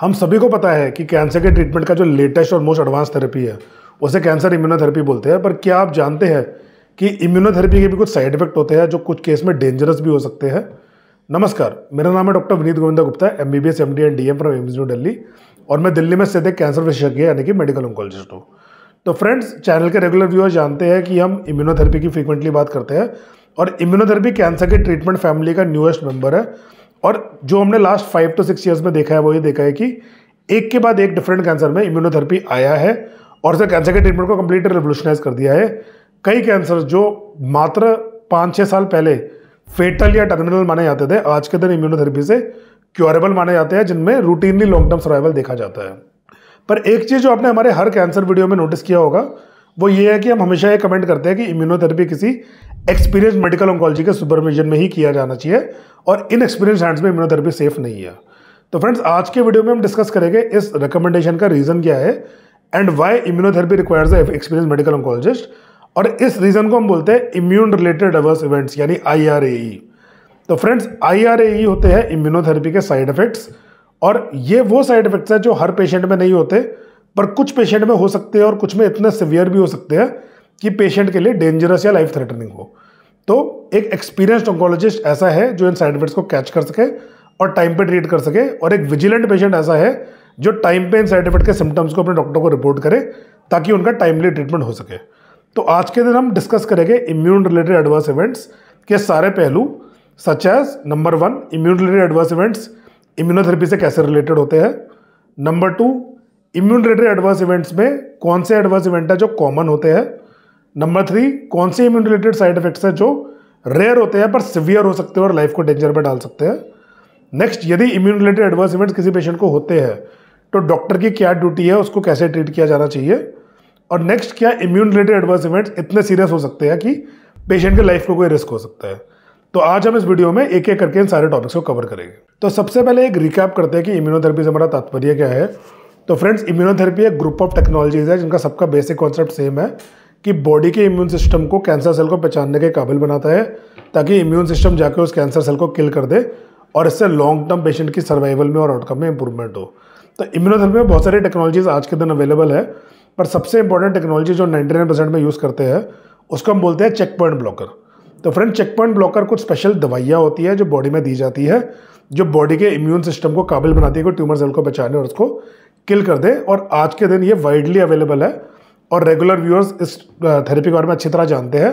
हम सभी को पता है कि कैंसर के ट्रीटमेंट का जो लेटेस्ट और मोस्ट एडवांस थेरेपी है उसे कैंसर इम्यूनोथेरेपी बोलते हैं पर क्या आप जानते हैं कि इम्यूनोथेरेपी के भी कुछ साइड इफेक्ट होते हैं जो कुछ केस में डेंजरस भी हो सकते हैं नमस्कार मेरा नाम है doctor Vineet Govinda Gupta M B B S M D and D M from AIIMS new Delhi और मैं दिल्ली में स्थित एक कैंसर विशेषज्ञ यानी कि मेडिकल ऑनकोलॉजिस्ट हूँ तो फ्रेंड्स चैनल के रेगुलर व्यूअर्स जानते हैं कि हम इम्यूनोथेरेपी की फ्रीक्वेंटली बात करते हैं और इम्यूनोथेरेपी कैंसर के ट्रीटमेंट फैमिली का न्यूएस्ट मेंबर है और जो हमने last five to six years में देखा है वो ये देखा है कि एक के बाद एक डिफरेंट कैंसर में इम्यूनोथेरेपी आया है और उसे कैंसर के ट्रीटमेंट को कम्प्लीट रिवोल्यूशनाइज कर दिया है कई कैंसर जो मात्र पाँच छः साल पहले फेटल या टर्मिनल माने जाते थे आज के दिन इम्यूनोथेरेपी से क्योरेबल माने जाते हैं जिनमें रूटीनली लॉन्ग टर्म सर्वाइवल देखा जाता है पर एक चीज़ जो आपने हमारे हर कैंसर वीडियो में नोटिस किया होगा वो ये है कि हम हमेशा ये कमेंट करते हैं कि इम्यूनोथेरेपी किसी एक्सपीरियंस मेडिकल ऑन्कोलॉजी के सुपरविजन में ही किया जाना चाहिए और इन एक्सपीरियंस हैंड्स में इम्यूनोथेरेपी सेफ नहीं है तो फ्रेंड्स आज के वीडियो में हम डिस्कस करेंगे इस रिकमेंडेशन का रीज़न क्या है and why immunotherapy requires experience medical oncologist और इस रीज़न को हम बोलते हैं इम्यून रिलेटेड अवर्स इवेंट्स यानी आई e। तो फ्रेंड्स आई e होते हैं इम्यूनोथेरेपी के साइड इफेक्ट्स और ये वो साइड इफेक्ट्स हैं जो हर पेशेंट में नहीं होते पर कुछ पेशेंट में हो सकते हैं और कुछ में इतने सिवियर भी हो सकते हैं कि पेशेंट के लिए डेंजरस या लाइफ थ्रेटनिंग हो तो एक एक्सपीरियंस्ड ऑंकोलॉजिस्ट ऐसा है जो इन साइड इफेक्ट्स को कैच कर सके और टाइम पे ट्रीट कर सके और एक विजिलेंट पेशेंट ऐसा है जो टाइम पे इन साइड इफेक्ट के सिम्टम्स को अपने डॉक्टर को रिपोर्ट करे ताकि उनका टाइमली ट्रीटमेंट हो सके तो आज के दिन हम डिस्कस करेंगे इम्यून रिलेटेड एडवर्स इवेंट्स के सारे पहलू such as number one immune related adverse events immunotherapy से कैसे रिलेटेड होते हैं number two immune related adverse events में कौन से एडवर्स इवेंट है जो कॉमन होते हैं नंबर थ्री कौन से इम्यून रिलेटेड साइड इफेक्ट्स हैं जो रेयर होते हैं पर सिवियर हो सकते हैं और लाइफ को डेंजर में डाल सकते हैं नेक्स्ट यदि इम्यून रिलेटेड एडवर्स इवेंट्स किसी पेशेंट को होते हैं तो डॉक्टर की क्या ड्यूटी है उसको कैसे ट्रीट किया जाना चाहिए और नेक्स्ट क्या इम्यून रिलेटेड एडवर्स इवेंट्स इतने सीरियस हो सकते हैं कि पेशेंट के लाइफ को कोई रिस्क हो सकता है तो आज हम इस वीडियो में एक एक करके इन सारे टॉपिक्स को कवर करेंगे तो सबसे पहले एक रिकैप करते हैं कि इम्यूनोथेरेपी से हमारा तात्पर्य क्या है तो फ्रेंड्स इम्यूनोथेरेपी एक ग्रुप ऑफ टेक्नोलॉजीज है जिनका सबका बेसिक कॉन्सेप्ट सेम है कि बॉडी के इम्यून सिस्टम को कैंसर सेल को पहचानने के काबिल बनाता है ताकि इम्यून सिस्टम जाकर उस कैंसर सेल को किल कर दे और इससे लॉन्ग टर्म पेशेंट की सर्वाइवल में और आउटकम में इंप्रूवमेंट हो तो इम्यूनोथेरेपी में बहुत सारी टेक्नोलॉजीज आज के दिन अवेलेबल है पर सबसे इंपॉर्टेंट टेक्नोलॉजी जो नाइन परसेंट में यूज़ करते हैं उसको हम बोलते हैं चेक पॉइंट ब्लॉकर तो फ्रेंड चेक पॉइंट ब्लॉकर कुछ स्पेशल दवाइयाँ होती है जो बॉडी में दी जाती है जो बॉडी के इम्यून सिस्टम को काबिल बनाती है कि ट्यूमर सेल को बचाने और उसको किल कर दे और आज के दिन ये वाइडली अवेलेबल है और रेगुलर व्यूअर्स इस थेरेपी के बारे में अच्छी तरह जानते हैं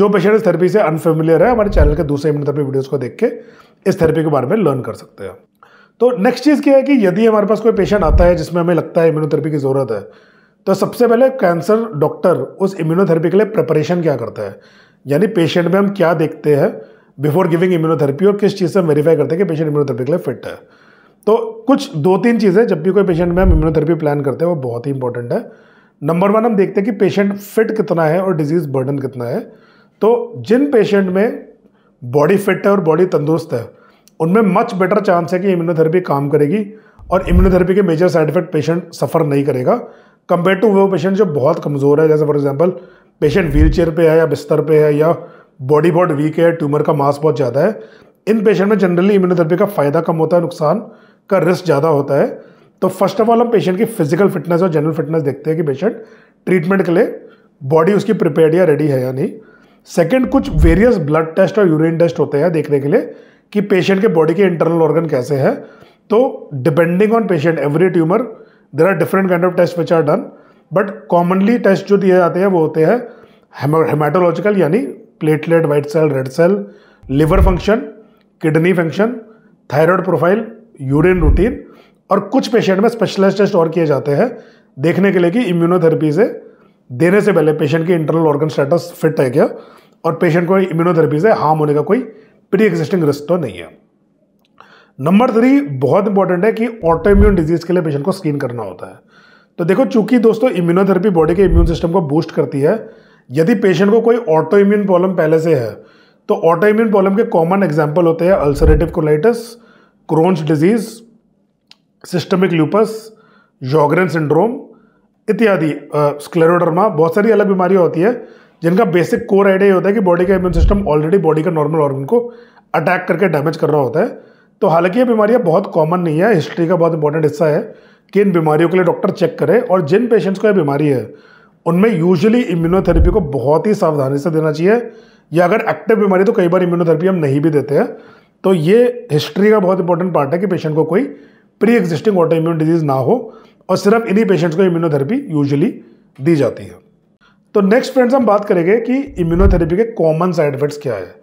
जो पेशेंट इस थेरेपी से अनफेमिलियर है हमारे चैनल के दूसरे इम्यूनोथेरेपी थेरेपी वीडियोज़ को देख के इस थेरेपी के बारे में लर्न कर सकते हैं तो नेक्स्ट चीज़ क्या है कि यदि हमारे पास कोई पेशेंट आता है जिसमें हमें लगता है इम्यूनोथेरेपी की ज़रूरत है तो सबसे पहले कैंसर डॉक्टर उस इम्यूनोथेरेपी के लिए प्रिपरेशन क्या करता है यानी पेशेंट में हम क्या देखते हैं बिफोर गिविंग इम्यूनोथेरेपी और किस चीज़ से हम वेरीफाई करते हैं कि पेशेंट इम्यूनोथेरेपी के लिए फिट है तो कुछ दो तीन चीज़ें जब भी कोई पेशेंट में हम इम्यूनोथेरेपी प्लान करते हैं वो बहुत ही इंपॉर्टेंट है नंबर वन हम देखते हैं कि पेशेंट फिट कितना है और डिजीज़ बर्डन कितना है तो जिन पेशेंट में बॉडी फिट है और बॉडी तंदुरुस्त है उनमें मच बेटर चांस है कि इम्यूनोथेरेपी काम करेगी और इम्यूनोथेरेपी के major side effect patient suffer नहीं करेगा कंपेयर टू वो पेशेंट जो बहुत कमज़ोर है जैसे for example patient wheelchair पर है या बिस्तर पर है या बॉडी बहुत वीक है ट्यूमर का मास बहुत ज़्यादा है इन पेशेंट में जनरली इम्यूनोथेरेपी का फ़ायदा कम होता है नुकसान का रिस्क ज़्यादा होता है तो फर्स्ट ऑफ ऑल हम पेशेंट की फिजिकल फिटनेस और जनरल फिटनेस देखते हैं कि पेशेंट ट्रीटमेंट के लिए बॉडी उसकी प्रिपेयर्ड या रेडी है या नहीं सेकेंड कुछ वेरियस ब्लड टेस्ट और यूरिन टेस्ट होते हैं देखने के लिए कि पेशेंट के बॉडी के इंटरनल ऑर्गन कैसे हैं तो depending on patient every tumour there are different kind of test which are done but commonly test जो दिए जाते हैं वो होते हैं हेमाटोलॉजिकल यानी platelet white cell red cell liver function kidney function thyroid profile urine routine और कुछ पेशेंट में स्पेशलाइज टेस्ट और किए जाते हैं देखने के लिए कि इम्यूनोथेरेपी से देने से पहले पेशेंट की इंटरनल ऑर्गन स्टेटस फिट है क्या और पेशेंट को इम्यूनोथेरेपी से हार्म होने का कोई प्री एग्जिस्टिंग रिस्क तो नहीं है नंबर थ्री बहुत इंपॉर्टेंट है कि ऑटो इम्यून डिजीज़ के लिए पेशेंट को स्क्रीन करना होता है तो देखो चूंकि दोस्तों इम्यूनोथेरेपी बॉडी के इम्यून सिस्टम को बूस्ट करती है यदि पेशेंट को कोई ऑटो इम्यून प्रॉब्लम पहले से है तो ऑटो इम्यून प्रॉब्लम के कॉमन एग्जाम्पल होते हैं ulcerative colitis Crohn's disease systemic lupus Sjogren syndrome इत्यादि स्क्लेरोडर्मा बहुत सारी अलग बीमारियाँ होती है जिनका बेसिक कोर आइडिया होता है कि बॉडी का इम्यून सिस्टम ऑलरेडी बॉडी का नॉर्मल ऑर्गन को अटैक करके डैमेज कर रहा होता है तो हालांकि ये बीमारियाँ बहुत कॉमन नहीं है हिस्ट्री का बहुत इंपॉर्टेंट हिस्सा है कि इन बीमारियों के लिए डॉक्टर चेक करें और जिन पेशेंट्स को यह बीमारी है उनमें यूजली इम्यूनोथेरेपी को बहुत ही सावधानी से देना चाहिए या अगर एक्टिव बीमारी तो कई बार इम्यूनोथेरेपी हम नहीं भी देते हैं तो ये हिस्ट्री का बहुत इंपॉर्टेंट पार्ट है कि पेशेंट को कोई preexisting autoimmune disease ना हो और सिर्फ इन्हीं पेशेंट्स को इम्यूनोथेरेपी यूजुअली दी जाती है तो नेक्स्ट फ्रेंड्स हम बात करेंगे कि इम्यूनोथेरेपी के कॉमन साइड इफेक्ट्स क्या है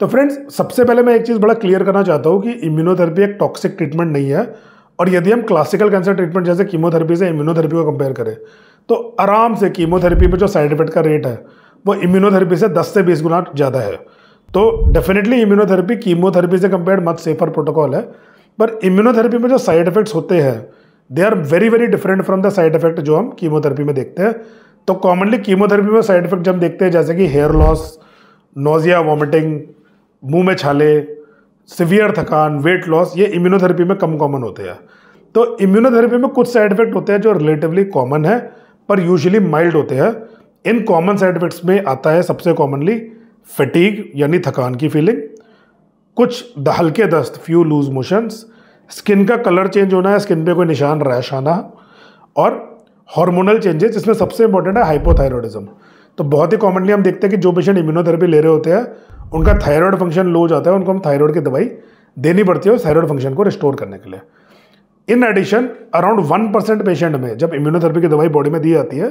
तो फ्रेंड्स सबसे पहले मैं एक चीज़ बड़ा क्लियर करना चाहता हूँ कि इम्यूनोथेरेपी एक टॉक्सिक ट्रीटमेंट नहीं है और यदि हम क्लासिकल कैंसर ट्रीटमेंट जैसे कीमोथेरेपी से इम्यूनोथेरेपी को कंपेयर करें तो आराम से कीमोथेरेपी पर जो साइड इफेक्ट का रेट है वो इम्यूनोथेरेपी से 10 से 20 गुना ज़्यादा है तो डेफिनेटली इम्यूनोथेरेपी कीमोथेरेपी से कंपेयर मत सेफर प्रोटोकॉल है पर इम्यूनोथेरेपी में जो साइड इफेक्ट्स होते हैं they are very very different from the side effect जो हम कीमोथेरेपी में देखते हैं तो कॉमनली कीमोथेरेपी में साइड इफेक्ट जब देखते हैं जैसे कि हेयर लॉस नोजिया वॉमिटिंग मुंह में छाले सिवियर थकान वेट लॉस ये इम्यूनोथेरेपी में कम कॉमन होते हैं तो इम्यूनोथेरेपी में कुछ साइड इफेक्ट होते हैं जो रिलेटिवली कॉमन है पर यूजली माइल्ड होते हैं इन कॉमन साइड इफेक्ट्स में आता है सबसे कॉमनली फटीग यानी थकान की फीलिंग कुछ हल्के दस्त फ्यू लूज मोशंस स्किन का कलर चेंज होना है स्किन पे कोई निशान रैश आना और हार्मोनल चेंजेस जिसमें सबसे इंपॉर्टेंट है हाइपोथायरॉयडिज्म तो बहुत ही कॉमनली हम देखते हैं कि जो पेशेंट इम्यूनोथेरेपी ले रहे होते हैं उनका थायराइड फंक्शन लो जाता है उनको हम थायराइड की दवाई देनी पड़ती है उस थायराइड फंक्शन को रिस्टोर करने के लिए in addition around one percent patient में जब इम्यूनोथेरेपी की दवाई बॉडी में दी जाती है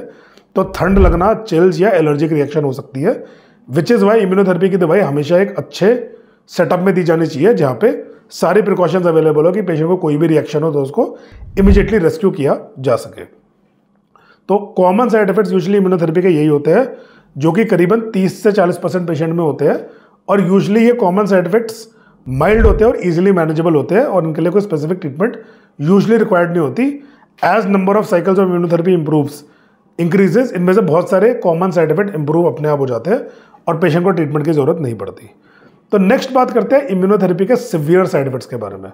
तो ठंड लगना चिल्स या एलर्जिक रिएक्शन हो सकती है विच इज़ वाई इम्यूनोथेरेपी की दवाई हमेशा एक अच्छे सेटअप में दी जानी चाहिए जहाँ पे सारी प्रिकॉशंस अवेलेबल हो कि पेशेंट को कोई भी रिएक्शन हो तो उसको इमिजिएटली रेस्क्यू किया जा सके तो common side effects usually immunotherapy के यही होते हैं जो कि करीबन 30 से 40 परसेंट पेशेंट में होते हैं और यूजली ये कॉमन साइड इफेक्ट्स माइल्ड होते हैं और ईजिली मैनेजेबल होते हैं और इनके लिए कोई स्पेसिफिक ट्रीटमेंट यूजली रिक्वायर्ड नहीं होती as number of cycles of immunotherapy improves increases इनमें से बहुत सारे कॉमन साइड इफेक्ट इंप्रूव अपने आप हो जाते हैं और पेशेंट को ट्रीटमेंट की ज़रूरत नहीं पड़ती तो नेक्स्ट बात करते हैं इम्यूनोथेरेपी के सिवियर साइड इफेक्ट्स के बारे में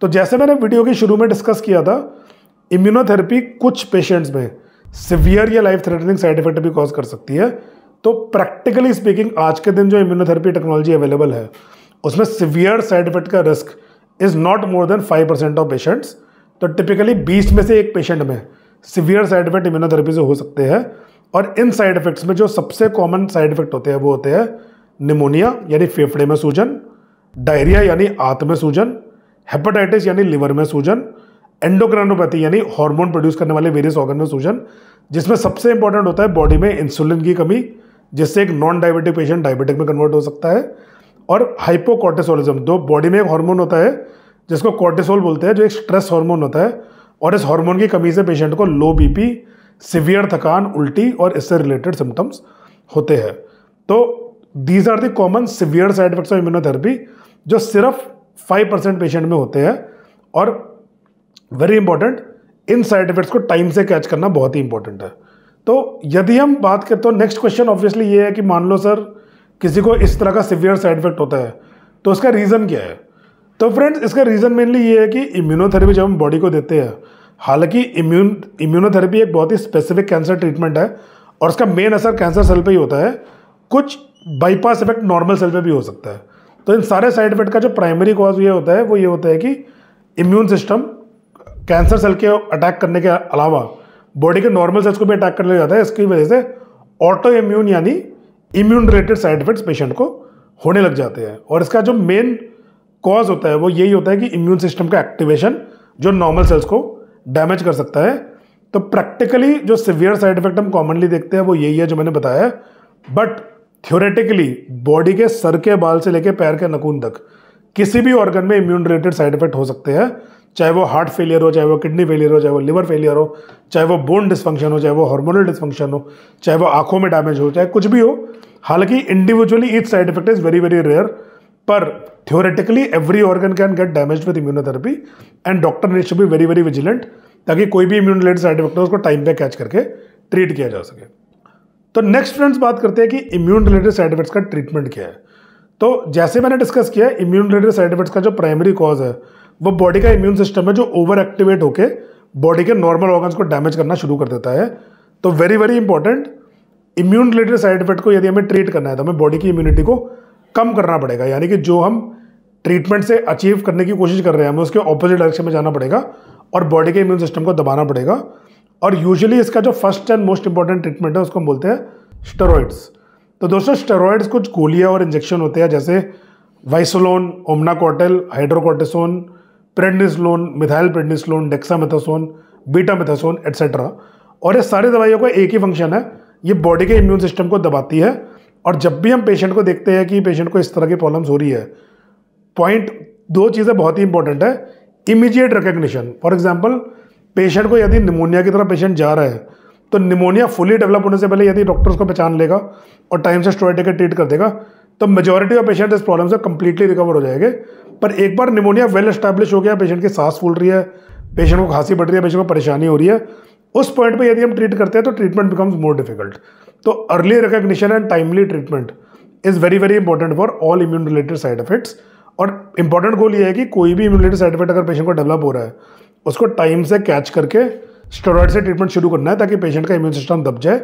तो जैसे मैंने वीडियो के शुरू में डिस्कस किया था इम्यूनोथेरेपी कुछ पेशेंट्स में सिवियर या लाइफ थ्रेटनिंग साइड इफेक्ट भी कॉज कर सकती है तो प्रैक्टिकली स्पीकिंग आज के दिन जो इम्यूनोथेरेपी टेक्नोलॉजी अवेलेबल है उसमें सिवियर साइड इफेक्ट का risk is not more than five percent of patients तो टिपिकली बीस में से एक पेशेंट में सिवियर साइड इफेक्ट इम्यूनोथेरेपी से हो सकते हैं और इन साइड इफेक्ट्स में जो सबसे कॉमन साइड इफेक्ट होते हैं वो होते हैं निमोनिया यानी फेफड़े में सूजन डायरिया यानी आंत में सूजन हेपेटाइटिस यानी लिवर में सूजन एंडोक्रानोपैथी यानी हार्मोन प्रोड्यूस करने वाले वेरियस ऑर्गन में सूजन जिसमें सबसे इंपॉर्टेंट होता है बॉडी में इंसुलिन की कमी जिससे एक नॉन डायबिटिक पेशेंट डायबिटिक में कन्वर्ट हो सकता है और हाइपोकॉर्टिसोलिज्म दो बॉडी में एक हार्मोन होता है जिसको कॉर्टिसोल बोलते हैं जो एक स्ट्रेस हार्मोन होता है और इस हार्मोन की कमी से पेशेंट को लो बीपी सिवियर थकान उल्टी और इससे रिलेटेड सिम्टम्स होते हैं तो these are the common severe side effects of immunotherapy जो सिर्फ फाइव परसेंट पेशेंट में होते हैं और वेरी इंपॉर्टेंट इन साइड इफेक्ट्स को टाइम से कैच करना बहुत ही इंपॉर्टेंट है तो यदि हम बात करते हो नेक्स्ट क्वेश्चन ऑब्वियसली ये है कि मान लो सर किसी को इस तरह का सिवियर साइड इफेक्ट होता है तो उसका रीज़न क्या है तो फ्रेंड्स इसका रीज़न मेनली ये है कि इम्यूनोथेरेपी जब हम बॉडी को देते हैं हालांकि इम्यून इम्यूनोथेरेपी एक बहुत ही स्पेसिफिक कैंसर ट्रीटमेंट है और इसका मेन असर कैंसर सेल पे ही होता है कुछ बाईपास इफेक्ट नॉर्मल सेल पे भी हो सकता है तो इन सारे साइड इफेक्ट का जो प्राइमरी कॉज ये होता है वो ये होता है कि इम्यून सिस्टम कैंसर सेल के अटैक करने के अलावा बॉडी के नॉर्मल सेल्स को भी अटैक करने जाता है इसकी वजह से ऑटो इम्यून यानी immune related side effects patient को होने लग जाते हैं और इसका जो मेन कॉज होता है वो यही होता है कि इम्यून सिस्टम का एक्टिवेशन जो नॉर्मल सेल्स को डैमेज कर सकता है तो प्रैक्टिकली जो सिवियर साइड इफेक्ट हम कॉमनली देखते हैं वो यही है जो मैंने बताया बट थ्योरेटिकली बॉडी के सर के बाल से लेके पैर के नकून तक किसी भी ऑर्गन में इम्यून रिलेटेड साइड इफेक्ट हो सकते हैं चाहे वो हार्ट फेलियर हो चाहे वो किडनी फेलियर हो चाहे वो लिवर फेलियर हो चाहे वो बोन डिस्फंक्शन हो चाहे वो हार्मोनल डिस्फंक्शन हो चाहे वो आंखों में डैमेज हो चाहे कुछ भी हो हालांकि individually each side effect is very very rare पर theoretically every organ can get damage with immunotherapy and doctor needs to be very very vigilant ताकि कोई भी इम्यून रिलेटेड साइड इफेक्ट हो उसको टाइम पे कैच करके ट्रीट किया जा सके तो नेक्स्ट फ्रेंड्स बात करते हैं कि इम्यून रिलेटेड साइड इफेक्ट्स का ट्रीटमेंट क्या है तो जैसे मैंने डिस्कस किया इम्यून रिलेटेड साइड इफेक्ट्स का जो प्राइमरी कॉज है वो बॉडी का इम्यून सिस्टम है जो ओवर एक्टिवेट होकर बॉडी के नॉर्मल ऑर्गन्स को डैमेज करना शुरू कर देता है तो very very important immune related side effect को यदि हमें ट्रीट करना है तो हमें बॉडी की इम्यूनिटी को कम करना पड़ेगा यानी कि जो हम ट्रीटमेंट से अचीव करने की कोशिश कर रहे हैं हमें उसके ऑपोजिट डायरेक्शन में जाना पड़ेगा और बॉडी के इम्यून सिस्टम को दबाना पड़ेगा और यूजुअली इसका जो first and most important treatment है उसको हम बोलते हैं स्टेरॉइड्स तो दोस्तों स्टेरॉइड्स कुछ गोलियाँ और इंजेक्शन होते हैं जैसे Wysolone Omnacortil hydrocortisone prednisolone methyl prednisolone dexamethasone betamethasone etcetera और ये सारी दवाइयों का एक ही फंक्शन है ये बॉडी के इम्यून सिस्टम को दबाती है और जब भी हम पेशेंट को देखते हैं कि पेशेंट को इस तरह की प्रॉब्लम्स हो रही है पॉइंट दो चीज़ें बहुत ही इंपॉर्टेंट है immediate recognition for example patient को यदि निमोनिया की तरह पेशेंट जा रहा है तो निमोनिया फुली डेवलप होने से पहले यदि डॉक्टर्स को पहचान लेगा और टाइम से स्टोराइड टेकर ट्रीट कर देगा तो मेजोरिटी ऑफ पेशेंट इस प्रॉब्लम से कंप्लीटली रिकवर हो जाएंगे पर एक बार निमोनिया वेल एस्टैब्लिश हो गया पेशेंट की सांस फूल रही है पेशेंट को खांसी बढ़ रही है पेशेंट को परेशानी हो रही है उस पॉइंट पर यदि हम ट्रीट करते हैं तो ट्रीटमेंट बिकम्स मोर डिफिकल्ट तो early recognition and timely treatment is very very important for all immune related side effects और इंपॉर्टेंट गोल ये है कि कोई भी इम्यून रिलेटेड साइड इफेक्ट अगर पेशेंट को डेवलप हो रहा है उसको टाइम से कैच करके स्टेरॉइड से ट्रीटमेंट शुरू करना है ताकि पेशेंट का इम्यून सिस्टम दब जाए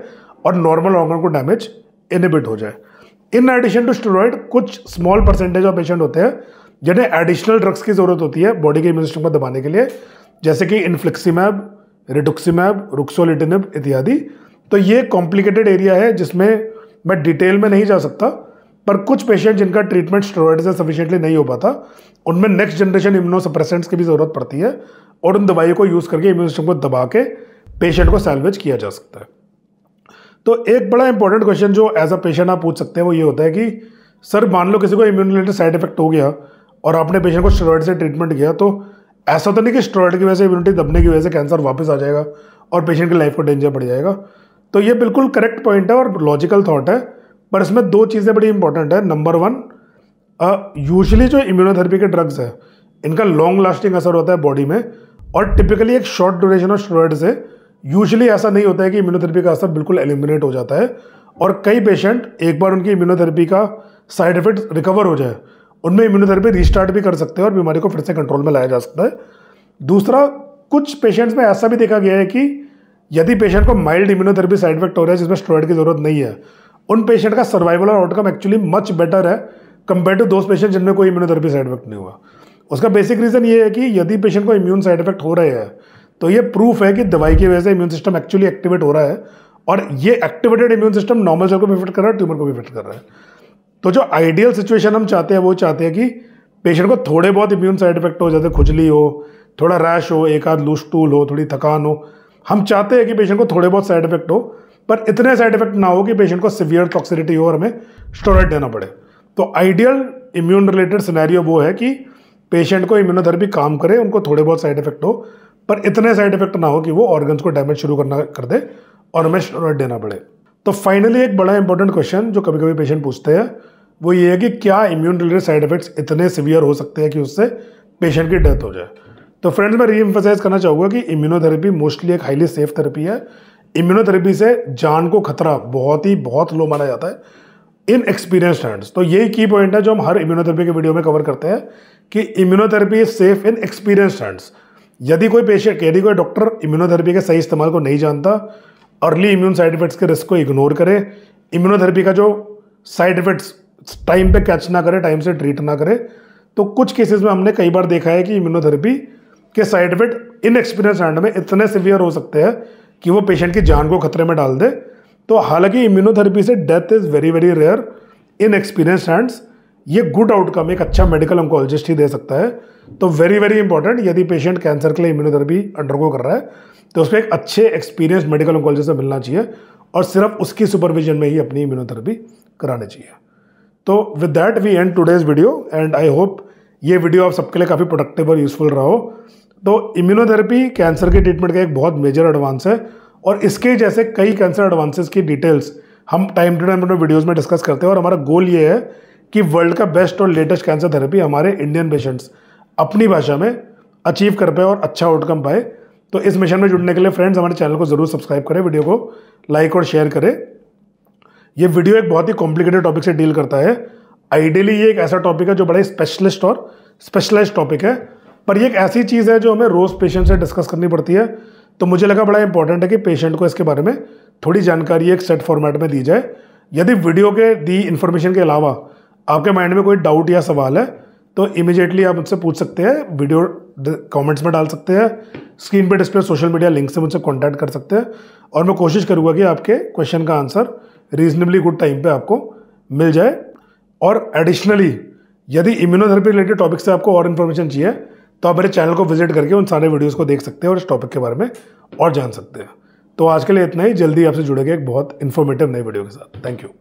और नॉर्मल ऑर्गन को डैमेज इनिबिट हो जाए इन एडिशन टू स्टेरॉइड कुछ स्मॉल परसेंटेज ऑफ पेशेंट होते हैं जिन्हें एडिशनल ड्रग्स की जरूरत होती है बॉडी के इम्यून सिस्टम को दबाने के लिए जैसे कि इन्फ्लिक्सीमैब रिडुक्सीमैब रुक्सोलिटिनिब इत्यादि तो ये कॉम्प्लिकेटेड एरिया है जिसमें मैं डिटेल में नहीं जा सकता पर कुछ पेशेंट जिनका ट्रीटमेंट स्टोरॉइड से सफिशेंटली नहीं हो पाता उनमें नेक्स्ट जनरेशन इम्यूनोसप्रेसेंट्स की भी ज़रूरत पड़ती है और उन दवाइयों को यूज़ करके इम्यून सिस्टम को दबा के पेशेंट को सैलवेज किया जा सकता है तो एक बड़ा इंपॉर्टेंट क्वेश्चन जो एज अ पेशेंट आप पूछ सकते हैं वो ये होता है कि सर मान लो किसी को इम्यून रिलेटेड साइड इफेक्ट हो गया और आपने पेशेंट को स्टोरॉइड से ट्रीटमेंट किया तो ऐसा तो नहीं कि स्टोरॉइड की वजह से इम्यूनिटी दबने की वजह से कैंसर वापस आ जाएगा और पेशेंट की लाइफ को डेंजर बढ़ जाएगा तो ये बिल्कुल करेक्ट पॉइंट है और लॉजिकल थॉट है पर इसमें दो चीज़ें बड़ी इंपॉर्टेंट है नंबर वन यूजली जो इम्यूनोथेरेपी के ड्रग्स हैं इनका लॉन्ग लास्टिंग असर होता है बॉडी में और टिपिकली एक शॉर्ट ड्यूरेशन ऑफ स्टोरॉयड से यूजली ऐसा नहीं होता है कि इम्यूनोथेरेपी का असर बिल्कुल एलिमिनेट हो जाता है और कई पेशेंट एक बार उनकी इम्यूनोथेरेपी का साइड इफेक्ट रिकवर हो जाए उनमें इम्यूनोथेरेपी रिस्टार्ट भी कर सकते हैं और बीमारी को फिर से कंट्रोल में लाया जा सकता है दूसरा कुछ पेशेंट्स में ऐसा भी देखा गया है कि यदि पेशेंट को माइल्ड इम्यूनोथेरेपी साइड इफेक्ट हो रहा है जिसमें स्ट्रॉइड की जरूरत नहीं है उन पेशेंट का सर्वाइवल और आउटकम एक्चुअली मच बेटर है कंपेयर टू दोज पेशेंट जिनमें कोई इम्यूनोथेरेपी साइड इफेक्ट नहीं हुआ उसका बेसिक रीज़न ये है कि यदि पेशेंट को इम्यून साइड इफेक्ट हो रहे हैं तो ये प्रूफ है कि दवाई की वजह से इम्यून सिस्टम एक्चुअली एक्टिवेट हो रहा है और ये activated immune system normal cell को भी इफेक्ट कर रहा है ट्यूमर को भी इफेक्ट कर रहा है तो जो आइडियल सिचुएशन हम चाहते हैं वो चाहते हैं कि पेशेंट को थोड़े बहुत इम्यून साइड इफेक्ट हो जैसे खुजली हो थोड़ा रैश हो एक आध लूज टूल हो थोड़ी थकान हो हम चाहते हैं कि पेशेंट को थोड़े बहुत साइड इफेक्ट हो पर इतने साइड इफेक्ट ना हो कि पेशेंट को सिवियर टॉक्सिलिटी हो और हमें स्टोराइड देना पड़े तो आइडियल इम्यून रिलेटेड सिनेरियो वो है कि पेशेंट को इम्यूनोथेरेपी काम करे उनको थोड़े बहुत साइड इफेक्ट हो पर इतने साइड इफेक्ट ना हो कि वो ऑर्गन्स को डैमेज शुरू करना कर दे और हमें स्टोराइड देना पड़े तो फाइनली एक बड़ा इंपॉर्टेंट क्वेश्चन जो कभी कभी पेशेंट पूछते हैं वो ये है कि क्या इम्यून रिलेटेड साइड इफेक्ट्स इतने सिवियर हो सकते हैं कि उससे पेशेंट की डेथ हो जाए तो फ्रेंड्स मैं री एम्फोसाइज करना चाहूँगा कि इम्यूनोथेरेपी मोस्टली एक हाईली सेफ थेरेपी है इम्यूनोथेरेपी से जान को खतरा बहुत ही बहुत लो माना जाता है इन एक्सपीरियंस हैंड्स तो यही की पॉइंट है जो हम हर इम्यूनोथेरेपी के वीडियो में कवर करते हैं कि immunotherapy is safe in experience hands यदि कोई पेशेंट यदि कोई डॉक्टर इम्यूनोथेरेपी के सही इस्तेमाल को नहीं जानता अर्ली इम्यून साइड इफेक्ट्स के रिस्क को इग्नोर करे इम्यूनोथेरेपी का जो साइड इफेक्ट्स टाइम पे कैच ना करे टाइम से ट्रीट ना करे तो कुछ केसेस में हमने कई बार देखा है कि इम्यूनोथेरेपी के साइड इफेक्ट इनएक्सपीरियंस हैंड में इतने सिवियर हो सकते हैं कि वो पेशेंट की जान को खतरे में डाल दे तो हालांकि इम्यूनोथेरेपी से death is very very rare in experience hands ये गुड आउटकम एक अच्छा मेडिकल अंकोलॉजिस्ट ही दे सकता है तो वेरी वेरी इंपॉर्टेंट यदि पेशेंट कैंसर के लिए इम्यूनोथेरेपी अंडरगो कर रहा है तो पर एक अच्छे एक्सपीरियंस मेडिकल ऑन्कोलॉजिस्ट से मिलना चाहिए और सिर्फ उसकी सुपरविजन में ही अपनी इम्यूनोथेरेपी करानी चाहिए तो with that we end today's video and I hope ये वीडियो आप सबके लिए काफ़ी प्रोडक्टिव और यूजफुल रहा हो तो इम्यूनोथेरेपी कैंसर के ट्रीटमेंट का एक बहुत मेजर एडवांस है और इसके जैसे कई कैंसर एडवांसेस की डिटेल्स हम टाइम टू टाइम अपने वीडियोज में डिस्कस करते हैं और हमारा गोल ये है कि वर्ल्ड का बेस्ट और लेटेस्ट कैंसर थेरेपी हमारे इंडियन पेशेंट्स अपनी भाषा में अचीव कर पाए और अच्छा आउटकम पाए तो इस मिशन में जुड़ने के लिए फ्रेंड्स हमारे चैनल को ज़रूर सब्सक्राइब करें वीडियो को लाइक और शेयर करें ये वीडियो एक बहुत ही कॉम्प्लिकेटेड टॉपिक से डील करता है आइडियली ये एक ऐसा टॉपिक है जो बड़ा स्पेशलिस्ट और स्पेशलाइज टॉपिक है पर ये एक ऐसी चीज़ है जो हमें रोज़ पेशेंट से डिस्कस करनी पड़ती है तो मुझे लगा बड़ा इंपॉर्टेंट है कि पेशेंट को इसके बारे में थोड़ी जानकारी एक सेट फॉर्मेट में दी जाए यदि वीडियो के दी इन्फॉर्मेशन के अलावा आपके माइंड में कोई डाउट या सवाल है तो इमिजिएटली आप मुझसे पूछ सकते हैं वीडियो कमेंट्स में डाल सकते हैं स्क्रीन पे डिस्प्ले सोशल मीडिया लिंक से मुझसे कांटेक्ट कर सकते हैं और मैं कोशिश करूँगा कि आपके क्वेश्चन का आंसर रीजनेबली गुड टाइम पे आपको मिल जाए और एडिशनली यदि इम्यूनोथेरेपी रिलेटेड टॉपिक से आपको और इन्फॉर्मेशन चाहिए तो आप मेरे चैनल को विजिट करके उन सारे वीडियोज़ को देख सकते हैं और इस टॉपिक के बारे में और जान सकते हैं तो आज के लिए इतना ही जल्दी आपसे जुड़ेंगे एक बहुत इन्फॉर्मेटिव नई वीडियो के साथ थैंक यू